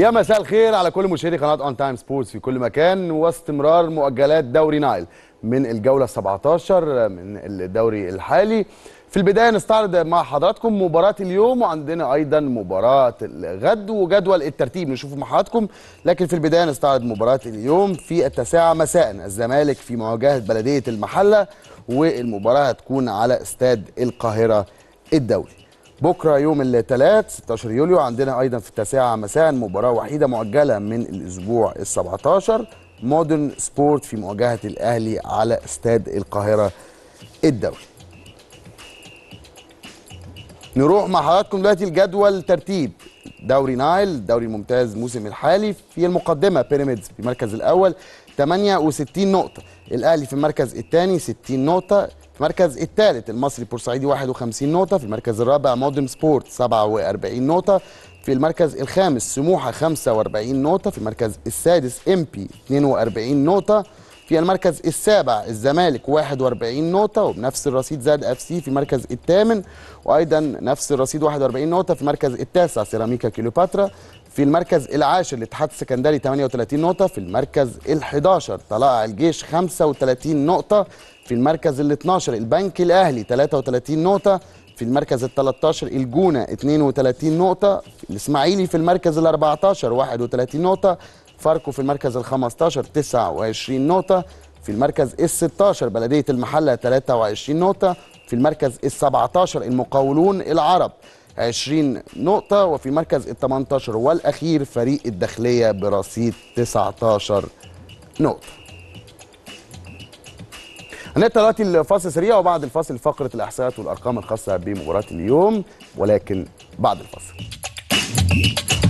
يا مساء الخير على كل مشاهدي قناه اون تايم سبورتس في كل مكان واستمرار مؤجلات دوري نايل من الجوله 17 من الدوري الحالي في البدايه نستعرض مع حضراتكم مباراه اليوم وعندنا ايضا مباراه الغد وجدول الترتيب نشوفه مع حضراتكم لكن في البدايه نستعرض مباراه اليوم في التاسعه مساء الزمالك في مواجهه بلديه المحله والمباراه هتكون على استاد القاهره الدولي بكره يوم الثلاث 16 يوليو عندنا ايضا في التاسعه مساء مباراه وحيده مؤجله من الاسبوع ال 17 مودرن سبورت في مواجهه الاهلي على استاد القاهره الدولي. نروح مع حضراتكم دلوقتي الجدول ترتيب دوري نايل دوري ممتاز الموسم الحالي في المقدمه بيراميدز في المركز الاول 68 نقطه الاهلي في المركز الثاني 60 نقطه المركز الثالث المصري بورسعيدي 51 نقطة في المركز الرابع مودرن سبورت 47 نقطة في المركز الخامس سموحة 45 نقطة في المركز السادس امبي 42 نقطة في المركز السابع الزمالك 41 نقطة وبنفس الرصيد زاد اف سي في المركز الثامن وأيضا نفس الرصيد 41 نقطة في المركز التاسع سيراميكا كليوباترا في المركز العاشر الاتحاد السكندري 38 نقطة في المركز ال11 طلائع الجيش 35 نقطة في المركز ال12 البنك الأهلي 33 نقطة في المركز ال13 الجونة 32 نقطة الإسماعيلي في المركز ال14 31 نقطة فاركو في المركز ال 15 29 نقطة في المركز ال 16 بلدية المحلة 23 نقطة في المركز ال 17 المقاولون العرب 20 نقطة وفي المركز ال 18 والأخير فريق الداخلية برصيد 19 نقطة هنبدا دلوقتي الفاصل سريع وبعد الفاصل فقرة الإحصائيات والأرقام الخاصة بمباراة اليوم ولكن بعد الفاصل